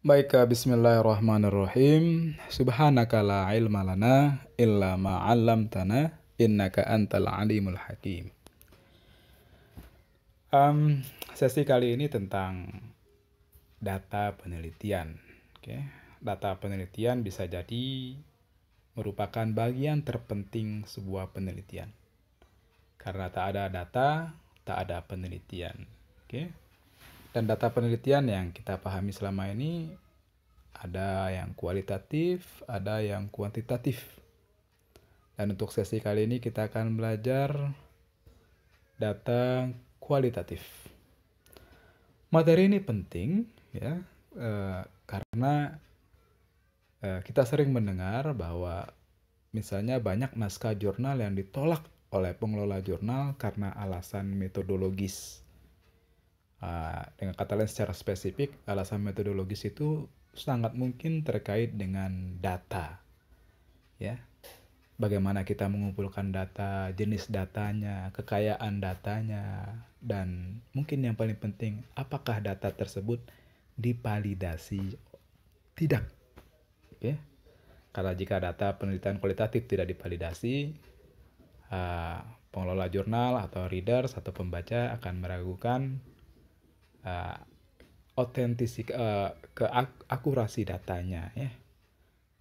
Baik, eh, bismillahirrahmanirrahim. Subhanaka la ilma lana illa ma 'allamtana innaka antal alimul hakim. Um, sesi kali ini tentang data penelitian. Oke, okay. data penelitian bisa jadi merupakan bagian terpenting sebuah penelitian. Karena tak ada data, tak ada penelitian. Oke. Okay. Dan data penelitian yang kita pahami selama ini ada yang kualitatif, ada yang kuantitatif. Dan untuk sesi kali ini kita akan belajar data kualitatif. Materi ini penting ya e, karena e, kita sering mendengar bahwa misalnya banyak naskah jurnal yang ditolak oleh pengelola jurnal karena alasan metodologis Uh, dengan kata lain secara spesifik, alasan metodologis itu sangat mungkin terkait dengan data. Ya. Bagaimana kita mengumpulkan data, jenis datanya, kekayaan datanya, dan mungkin yang paling penting, apakah data tersebut dipalidasi? Tidak. Oke. Ya. Okay. Karena jika data penelitian kualitatif tidak dipalidasi, uh, ah, pengelola jurnal atau readers atau pembaca akan meragukan otentisik eh, uh, eh, ke ak akurasi datanya ya.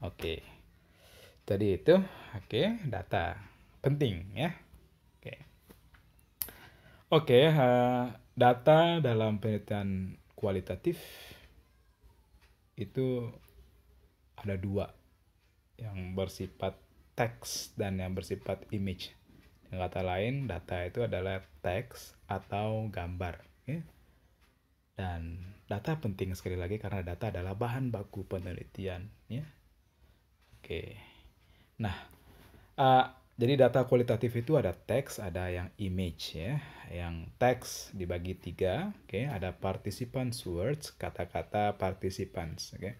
Oke. Okay. Tadi itu oke, okay, data penting ya. Oke. Okay. Oke, okay, uh, eh, data dalam penelitian kualitatif itu ada dua yang bersifat teks dan yang bersifat image. Dengan kata lain, data itu adalah teks atau gambar. Ya. Dan data penting sekali lagi karena data adalah bahan baku penelitian. Ya. Oke. Nah, uh, jadi data kualitatif itu ada teks, ada yang image ya. Yang teks dibagi tiga, oke. Ada participants words, kata-kata participants, oke.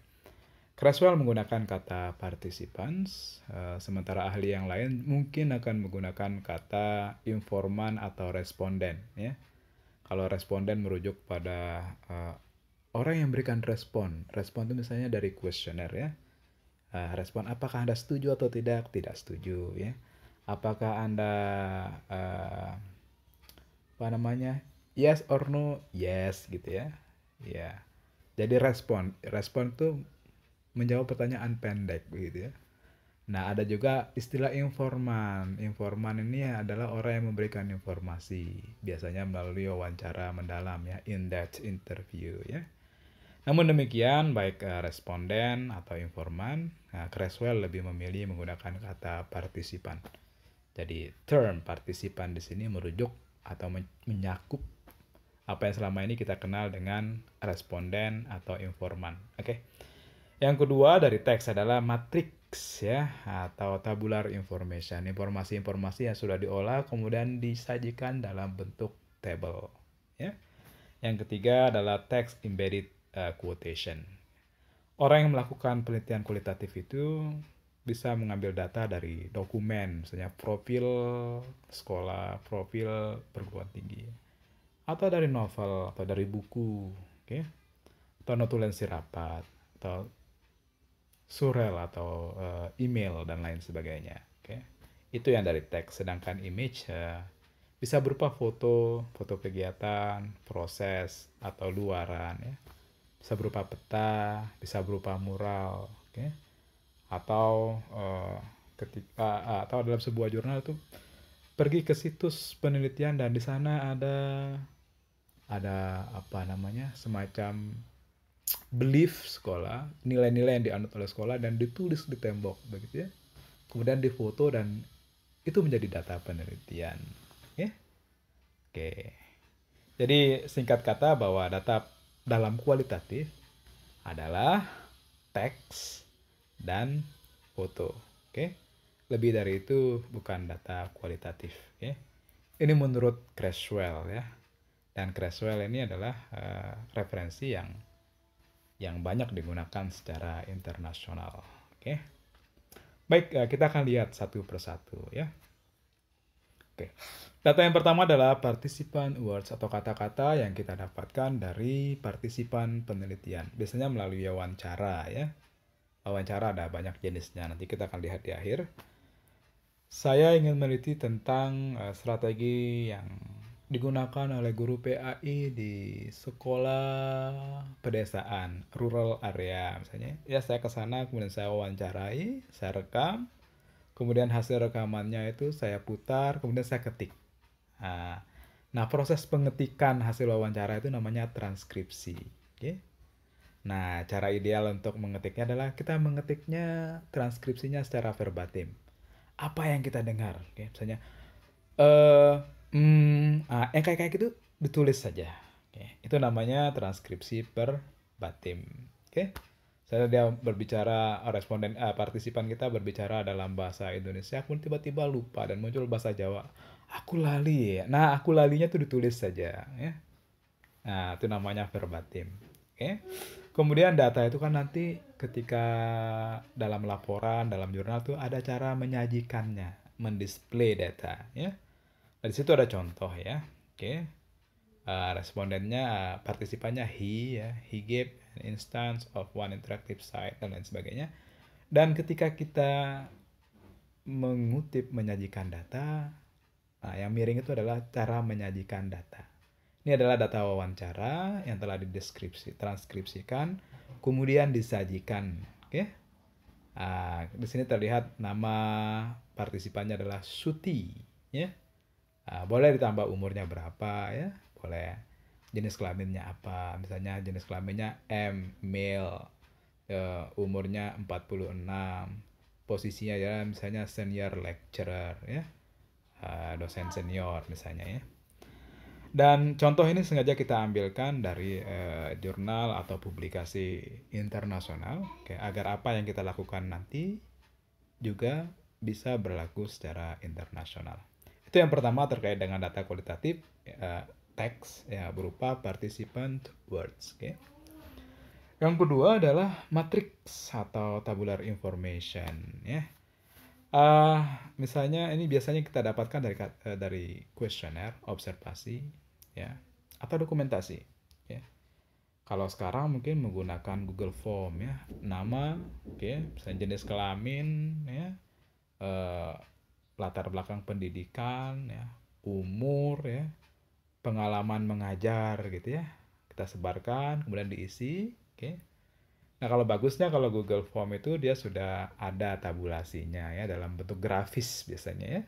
Okay. menggunakan kata participants, uh, sementara ahli yang lain mungkin akan menggunakan kata informan atau responden, ya kalau responden merujuk pada uh, orang yang memberikan respon. Respon itu misalnya dari kuesioner ya. Uh, respon apakah Anda setuju atau tidak? Tidak setuju ya. Apakah Anda uh, apa namanya? Yes or no? Yes gitu ya. Ya. Yeah. Jadi respon, respon itu menjawab pertanyaan pendek begitu ya. Nah, ada juga istilah informan. Informan ini adalah orang yang memberikan informasi, biasanya melalui wawancara mendalam ya, in-depth interview ya. Namun demikian, baik uh, responden atau informan, uh, eh, Creswell lebih memilih menggunakan kata partisipan. Jadi, term partisipan di sini merujuk atau men menyakup apa yang selama ini kita kenal dengan responden atau informan. Oke. Okay? Yang kedua dari teks adalah matrik ya atau tabular information, informasi-informasi yang sudah diolah kemudian disajikan dalam bentuk table ya. Yang ketiga adalah text embedded uh, quotation. Orang yang melakukan penelitian kualitatif itu bisa mengambil data dari dokumen, misalnya profil sekolah, profil perguruan tinggi, atau dari novel, atau dari buku, oke, okay? atau notulensi rapat, atau surel atau uh, email dan lain sebagainya. Oke, okay? itu yang dari teks. Sedangkan image uh, bisa berupa foto, foto kegiatan, proses atau luaran ya. Bisa berupa peta, bisa berupa mural, oke. Okay? Atau uh, eh, ketika uh, atau dalam sebuah jurnal itu pergi ke situs penelitian dan di sana ada ada apa namanya semacam belief sekolah, nilai-nilai yang dianut oleh sekolah dan ditulis di tembok begitu ya. Kemudian difoto dan itu menjadi data penelitian, ya. Oke. Jadi singkat kata bahwa data dalam kualitatif adalah teks dan foto, oke. Lebih dari itu bukan data kualitatif, oke. Ini menurut Creswell ya. Dan Creswell ini adalah uh, referensi yang yang banyak digunakan secara internasional. Oke. Baik, eh, kita akan lihat satu persatu ya. Oke. Data yang pertama adalah participant words atau kata-kata yang kita dapatkan dari partisipan penelitian. Biasanya melalui wawancara ya. Wawancara ada banyak jenisnya, nanti kita akan lihat di akhir. Saya ingin meneliti tentang eh, strategi yang digunakan oleh guru PAI di sekolah pedesaan, rural area misalnya. Ya saya ke sana kemudian saya wawancarai, saya rekam. Kemudian hasil rekamannya itu saya putar, kemudian saya ketik. Ah, nah, proses pengetikan hasil wawancara itu namanya transkripsi. Okay? Nah, cara ideal untuk mengetiknya adalah kita mengetiknya transkripsinya secara verbatim. Apa yang kita dengar, okay? misalnya eh uh, Hmm, ah, yang kayak kayak gitu ditulis saja. Oke. Itu namanya transkripsi per batim. Oke. Saya dia berbicara responden eh, partisipan kita berbicara dalam bahasa Indonesia, pun tiba-tiba lupa dan muncul bahasa Jawa. Aku lali ya. Nah, aku lalinya tuh ditulis saja, ya. Nah, itu namanya verbatim. Oke. Kemudian data itu kan nanti ketika dalam laporan, dalam jurnal tuh ada cara menyajikannya, mendisplay data, ya. Nah, di situ ada contoh ya. Oke. Okay. Uh, eh, respondennya partisipannya he ya. He gave an instance of one interactive site dan lain sebagainya. Dan ketika kita mengutip menyajikan data, nah, yang miring itu adalah cara menyajikan data. Ini adalah data wawancara yang telah dideskripsi, transkripsikan, kemudian disajikan. Oke. Okay. Nah, di sini terlihat nama partisipannya adalah Suti, ya. Yeah uh, boleh ditambah umurnya berapa ya boleh jenis kelaminnya apa misalnya jenis kelaminnya M male uh, umurnya 46 posisinya ya misalnya senior lecturer ya uh, dosen senior misalnya ya dan contoh ini sengaja kita ambilkan dari uh, jurnal atau publikasi internasional okay, agar apa yang kita lakukan nanti juga bisa berlaku secara internasional. Itu yang pertama terkait dengan data kualitatif uh, teks ya berupa participant words, oke. Okay. Yang kedua adalah matrix atau tabular information ya. Uh, misalnya ini biasanya kita dapatkan dari uh, dari kuesioner, observasi ya atau dokumentasi ya. Kalau sekarang mungkin menggunakan Google Form ya, nama, oke, okay, misalnya jenis kelamin ya, uh, latar belakang pendidikan ya umur ya pengalaman mengajar gitu ya kita sebarkan kemudian diisi oke okay. nah kalau bagusnya kalau Google Form itu dia sudah ada tabulasinya ya dalam bentuk grafis biasanya ya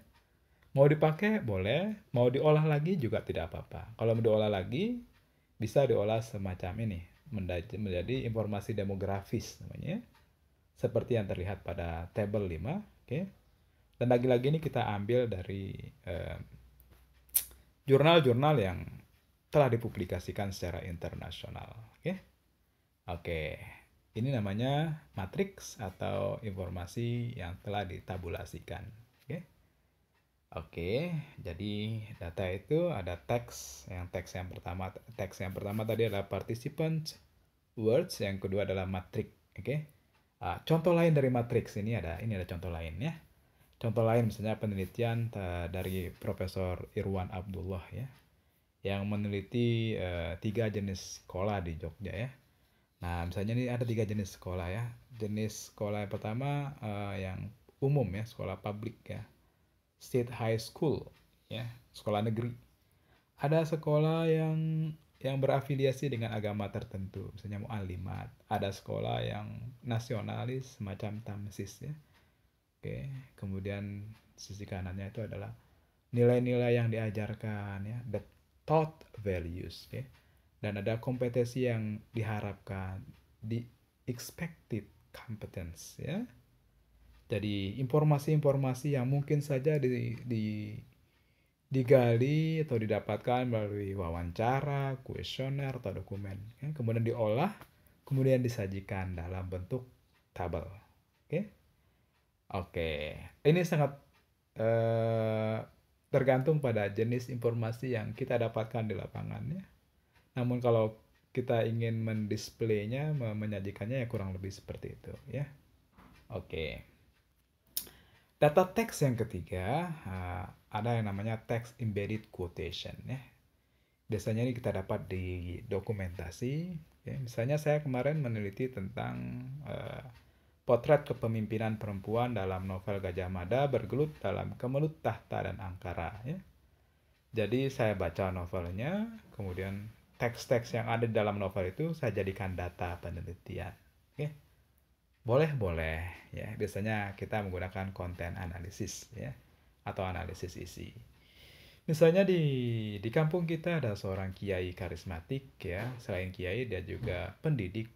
mau dipakai boleh mau diolah lagi juga tidak apa-apa kalau mau diolah lagi bisa diolah semacam ini menjadi informasi demografis namanya ya. seperti yang terlihat pada table 5 oke okay. Dan lagi-lagi ini kita ambil dari eh, jurnal-jurnal eh, yang telah dipublikasikan secara internasional. Oke, okay? oke, okay. ini namanya matriks atau informasi yang telah ditabulasikan. Oke, okay? oke, jadi data itu ada teks yang teks yang pertama teks yang pertama tadi adalah participant words, yang kedua adalah matriks. Oke, uh, contoh lain dari matriks ini ada ini ada contoh lainnya. Contoh lain misalnya penelitian dari Profesor Irwan Abdullah ya yang meneliti e, tiga jenis sekolah di Jogja ya. Nah misalnya ini ada tiga jenis sekolah ya. Jenis sekolah yang pertama e, yang umum ya sekolah publik ya, state high school ya sekolah negeri. Ada sekolah yang yang berafiliasi dengan agama tertentu, misalnya mu'alimat. Ada sekolah yang nasionalis semacam tamsis ya Oke, kemudian sisi kanannya itu adalah nilai-nilai yang diajarkan ya, the taught values ya. Dan ada kompetensi yang diharapkan, the expected competence ya. Jadi informasi-informasi yang mungkin saja di, di digali atau didapatkan melalui wawancara, kuesioner atau dokumen, ya. kemudian diolah, kemudian disajikan dalam bentuk tabel. Oke. Okay? Oke, ini sangat eh, tergantung pada jenis informasi yang kita dapatkan di lapangannya. Namun kalau kita ingin mendisplaynya, menyajikannya ya kurang lebih seperti itu ya. Oke. Data teks yang ketiga eh, ada yang namanya text embedded quotation ya. Biasanya ini kita dapat di dokumentasi. Ya. Misalnya saya kemarin meneliti tentang eh, Potret kepemimpinan perempuan dalam novel Gajah Mada bergelut dalam kemelut tahta dan angkara. Ya. Jadi saya baca novelnya, kemudian teks-teks yang ada di dalam novel itu saya jadikan data penelitian. Oke. Ya. Boleh, boleh ya. Biasanya kita menggunakan konten analisis ya atau analisis isi. Misalnya di di kampung kita ada seorang kiai karismatik ya. Selain kiai dia juga pendidik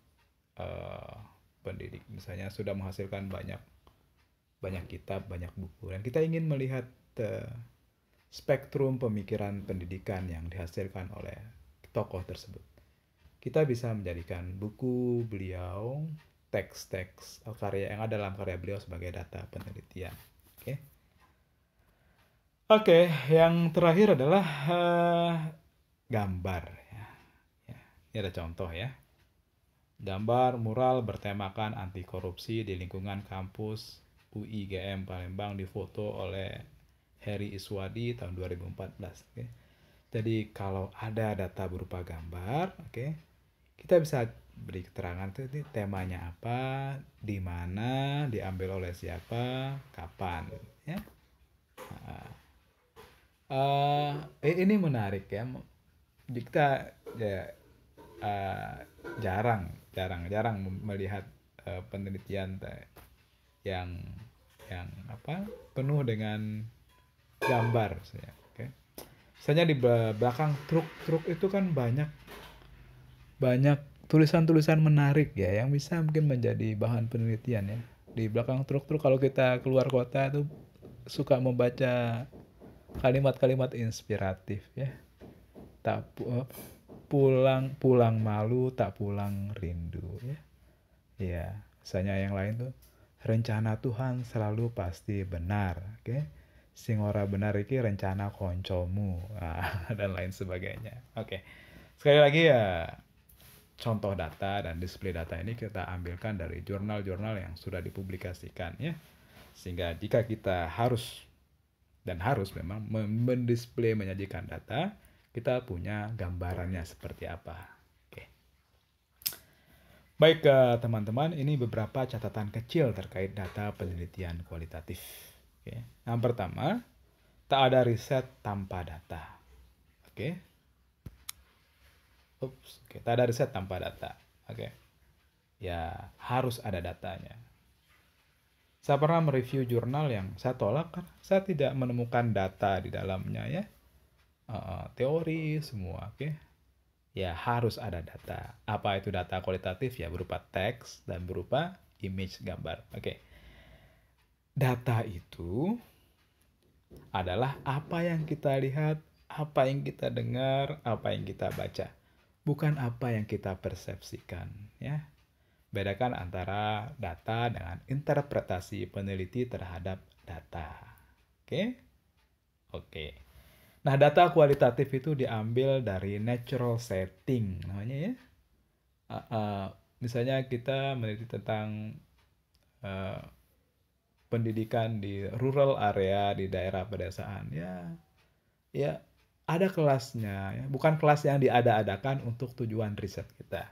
uh, pendidik misalnya sudah menghasilkan banyak banyak kitab banyak buku dan kita ingin melihat uh, spektrum pemikiran pendidikan yang dihasilkan oleh tokoh tersebut kita bisa menjadikan buku beliau teks-teks karya yang ada dalam karya beliau sebagai data penelitian oke okay? oke okay, yang terakhir adalah uh, gambar ya, ya. ini ada contoh ya Gambar mural bertemakan anti korupsi di lingkungan kampus UIGM Palembang difoto oleh Heri Iswadi tahun 2014. Okay. Jadi kalau ada data berupa gambar, oke, kita bisa beri keterangan itu, temanya apa, di mana, diambil oleh siapa, kapan, ya. Uh, ini menarik ya. Kita ya uh, jarang jarang-jarang melihat uh, penelitian yang yang apa penuh dengan gambar misalnya. Oke. di belakang truk-truk itu kan banyak banyak tulisan-tulisan menarik ya yang bisa mungkin menjadi bahan penelitian ya. Di belakang truk-truk kalau kita keluar kota itu suka membaca kalimat-kalimat inspiratif ya. Tapi pulang pulang malu tak pulang rindu ya ya misalnya yang lain tuh rencana Tuhan selalu pasti benar oke okay? sing ora benar iki rencana koncomu nah, dan lain sebagainya oke okay. sekali lagi ya contoh data dan display data ini kita ambilkan dari jurnal-jurnal yang sudah dipublikasikan ya sehingga jika kita harus dan harus memang mendisplay menyajikan data kita punya gambarannya seperti apa. Oke. Baik eh, teman-teman, ini beberapa catatan kecil terkait data penelitian kualitatif. Oke. Yang pertama, tak ada riset tanpa data. Oke. Ups, oke, tak ada riset tanpa data. Oke. Ya, harus ada datanya. Saya pernah mereview jurnal yang saya tolak karena saya tidak menemukan data di dalamnya ya uh, teori semua oke okay? ya harus ada data apa itu data kualitatif ya berupa teks dan berupa image gambar oke okay. data itu adalah apa yang kita lihat apa yang kita dengar apa yang kita baca bukan apa yang kita persepsikan ya bedakan antara data dengan interpretasi peneliti terhadap data oke okay? oke okay. Nah, data kualitatif itu diambil dari natural setting namanya ya. Uh, uh, misalnya kita meneliti tentang uh, pendidikan di rural area di daerah pedesaan ya. Ya, ada kelasnya ya, bukan kelas yang diada-adakan untuk tujuan riset kita.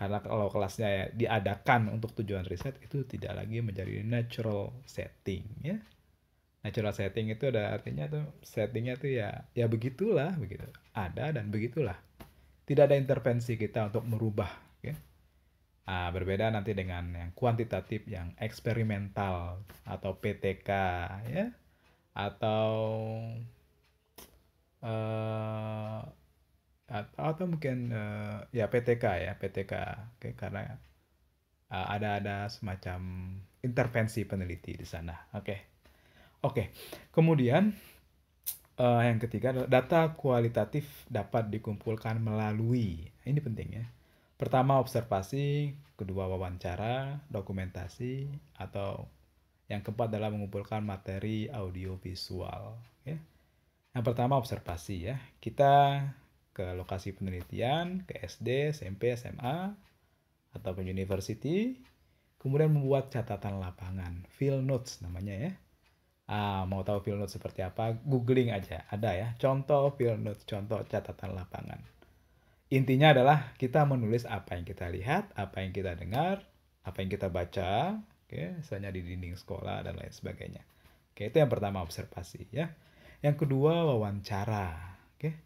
Karena kalau kelasnya ya, diadakan untuk tujuan riset itu tidak lagi menjadi natural setting ya natural setting itu ada artinya tuh settingnya tuh ya ya begitulah begitu ada dan begitulah tidak ada intervensi kita untuk merubah ya. Nah, berbeda nanti dengan yang kuantitatif yang eksperimental atau PTK ya atau uh, eh, atau, atau mungkin uh, ya PTK ya PTK Oke, karena uh, ada ada semacam intervensi peneliti di sana oke okay. Oke, kemudian uh, yang ketiga adalah data kualitatif dapat dikumpulkan melalui ini penting ya. Pertama observasi, kedua wawancara, dokumentasi, atau yang keempat adalah mengumpulkan materi audiovisual. Ya. Yang pertama observasi ya, kita ke lokasi penelitian, ke SD, SMP, SMA, ataupun university, kemudian membuat catatan lapangan, field notes namanya ya Ah, mau tahu field note seperti apa? Googling aja, ada ya. Contoh field note, contoh catatan lapangan. Intinya adalah kita menulis apa yang kita lihat, apa yang kita dengar, apa yang kita baca, oke, okay, misalnya di dinding sekolah dan lain sebagainya. Oke, okay, itu yang pertama observasi ya. Yang kedua wawancara, oke. Okay.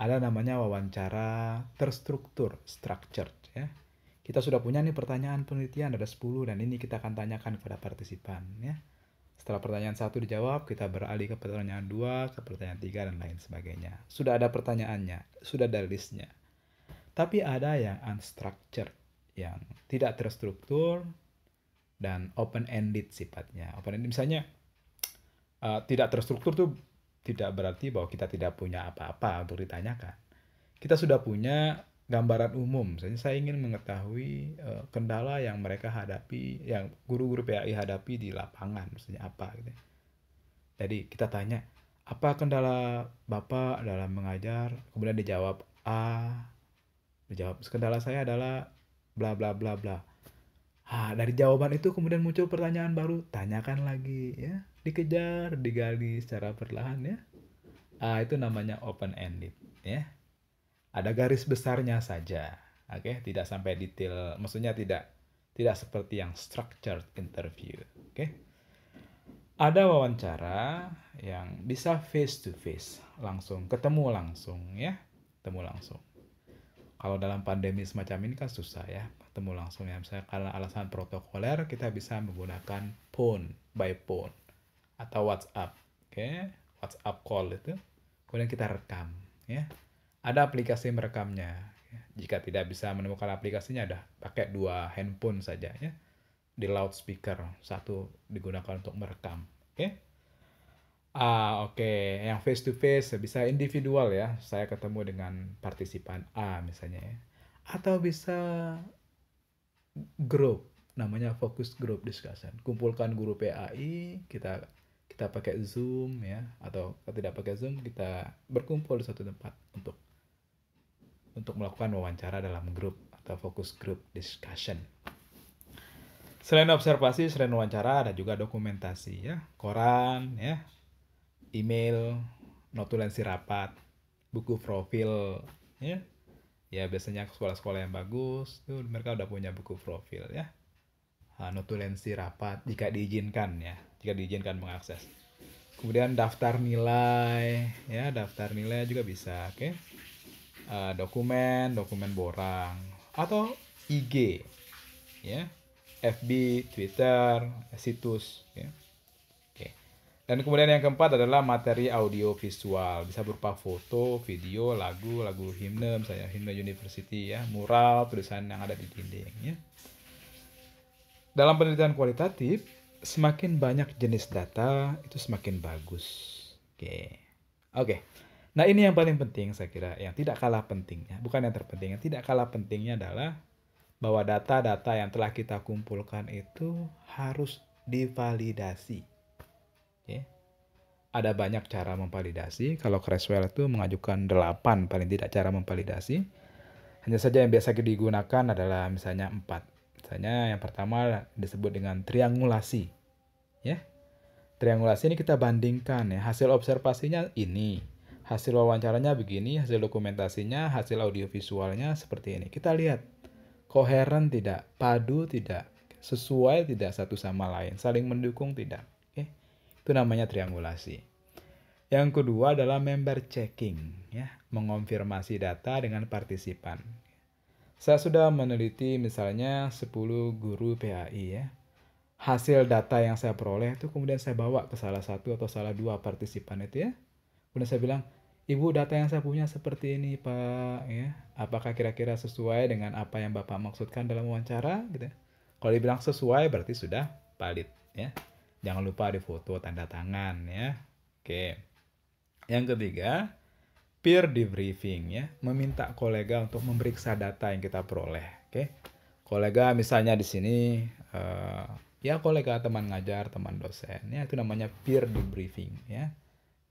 Ada namanya wawancara terstruktur, structured ya. Kita sudah punya nih pertanyaan penelitian ada 10 dan ini kita akan tanyakan kepada partisipan ya. Setelah pertanyaan satu dijawab, kita beralih ke pertanyaan dua, ke pertanyaan tiga, dan lain sebagainya. Sudah ada pertanyaannya, sudah ada listnya. Tapi ada yang unstructured, yang tidak terstruktur, dan open-ended sifatnya. Open-ended misalnya, uh, tidak terstruktur tuh tidak berarti bahwa kita tidak punya apa-apa untuk ditanyakan. Kita sudah punya gambaran umum. misalnya saya ingin mengetahui uh, kendala yang mereka hadapi, yang guru-guru PAI hadapi di lapangan, misalnya apa gitu. Ya. Jadi kita tanya, apa kendala Bapak dalam mengajar? Kemudian dijawab A, dijawab kendala saya adalah bla bla bla bla. Ah, dari jawaban itu kemudian muncul pertanyaan baru, tanyakan lagi ya, dikejar, digali secara perlahan ya. Ah, itu namanya open ended ya ada garis besarnya saja. Oke, okay? tidak sampai detail, maksudnya tidak tidak seperti yang structured interview. Oke. Okay? Ada wawancara yang bisa face to face, langsung ketemu langsung ya, ketemu langsung. Kalau dalam pandemi semacam ini kan susah ya, ketemu langsung ya. Misalnya karena alasan protokoler kita bisa menggunakan phone by phone atau WhatsApp, oke, okay? WhatsApp call itu. Kemudian kita rekam ya ada aplikasi merekamnya. Jika tidak bisa menemukan aplikasinya, ada pakai dua handphone saja ya di loudspeaker satu digunakan untuk merekam. Oke. Okay? Ah, oke. Okay. Yang face to face bisa individual ya. Saya ketemu dengan partisipan A misalnya ya. Atau bisa grup namanya fokus group discussion. Kumpulkan guru PAI, kita kita pakai Zoom ya atau tidak pakai Zoom kita berkumpul di satu tempat untuk untuk melakukan wawancara dalam grup atau fokus grup discussion. Selain observasi, selain wawancara ada juga dokumentasi ya, koran ya, email, notulensi rapat, buku profil ya. Ya biasanya sekolah-sekolah yang bagus tuh mereka udah punya buku profil ya. Ah, notulensi rapat jika diizinkan ya, jika diizinkan mengakses. Kemudian daftar nilai ya, daftar nilai juga bisa, oke. Okay? Eh, dokumen dokumen borang atau IG ya FB Twitter situs ya Oke. dan kemudian yang keempat adalah materi audio visual bisa berupa foto video lagu lagu himne misalnya himne university ya mural tulisan yang ada di dinding ya dalam penelitian kualitatif semakin banyak jenis data itu semakin bagus oke oke Nah ini yang paling penting saya kira, yang tidak kalah pentingnya, bukan yang terpenting, yang tidak kalah pentingnya adalah bahwa data-data yang telah kita kumpulkan itu harus divalidasi. Okay. Ya. Ada banyak cara memvalidasi, kalau Creswell itu mengajukan 8 paling tidak cara memvalidasi. Hanya saja yang biasa digunakan adalah misalnya 4. Misalnya yang pertama disebut dengan triangulasi. Ya. Triangulasi ini kita bandingkan ya, hasil observasinya ini Hasil wawancaranya begini, hasil dokumentasinya, hasil audiovisualnya seperti ini. Kita lihat, koheren tidak, padu tidak, sesuai tidak satu sama lain, saling mendukung tidak. Oke, itu namanya triangulasi. Yang kedua adalah member checking, ya, mengonfirmasi data dengan partisipan. Saya sudah meneliti misalnya 10 guru PAI ya. Hasil data yang saya peroleh itu kemudian saya bawa ke salah satu atau salah dua partisipan itu ya kemudian saya bilang ibu data yang saya punya seperti ini pak ya apakah kira-kira sesuai dengan apa yang bapak maksudkan dalam wawancara gitu ya. kalau dibilang sesuai berarti sudah valid ya jangan lupa di foto tanda tangan ya oke yang ketiga peer debriefing ya meminta kolega untuk memeriksa data yang kita peroleh oke kolega misalnya di sini uh, ya kolega teman ngajar teman dosen ya itu namanya peer debriefing ya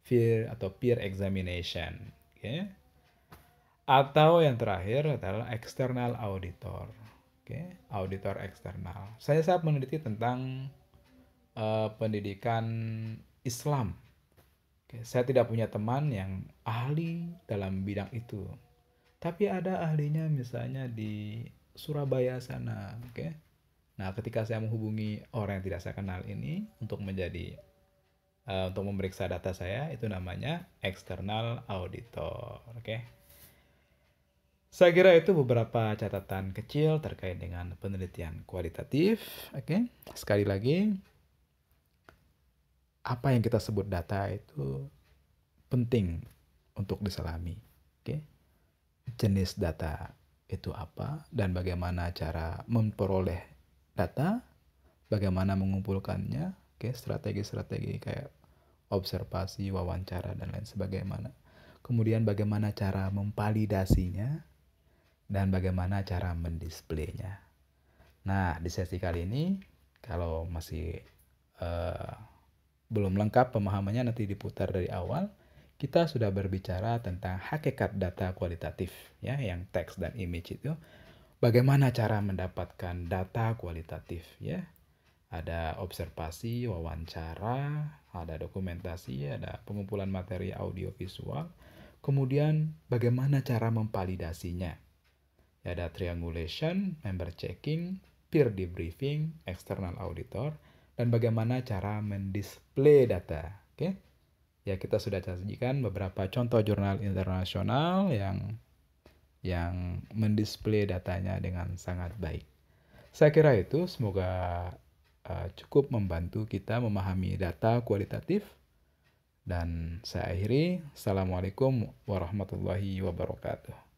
peer atau peer examination. Oke. Okay. Atau yang terakhir adalah external auditor. Oke, okay. auditor eksternal. Saya saat meneliti tentang uh, pendidikan Islam. okay. saya tidak punya teman yang ahli dalam bidang itu. Tapi ada ahlinya misalnya di Surabaya sana, oke. Okay. Nah, ketika saya menghubungi orang yang tidak saya kenal ini untuk menjadi uh, untuk memeriksa data saya itu namanya external auditor. Oke. Okay? Saya kira itu beberapa catatan kecil terkait dengan penelitian kualitatif. Oke, okay? sekali lagi, apa yang kita sebut data itu penting untuk diselami. Oke, okay? jenis data itu apa dan bagaimana cara memperoleh data, bagaimana mengumpulkannya, pakai strategi-strategi kayak observasi, wawancara dan lain sebagainya. Kemudian bagaimana cara memvalidasinya dan bagaimana cara mendisplaynya. Nah, di sesi kali ini kalau masih uh, belum lengkap pemahamannya nanti diputar dari awal. Kita sudah berbicara tentang hakikat data kualitatif ya yang teks dan image itu bagaimana cara mendapatkan data kualitatif ya ada observasi, wawancara, ada dokumentasi, ada pengumpulan materi audiovisual. Kemudian bagaimana cara memvalidasinya? Ada triangulation, member checking, peer debriefing, external auditor, dan bagaimana cara mendisplay data. Oke. Okay? Ya, kita sudah sajikan beberapa contoh jurnal internasional yang yang mendisplay datanya dengan sangat baik. Saya kira itu, semoga Eh, cukup membantu kita memahami data kualitatif. Dan saya akhiri, Assalamualaikum warahmatullahi wabarakatuh.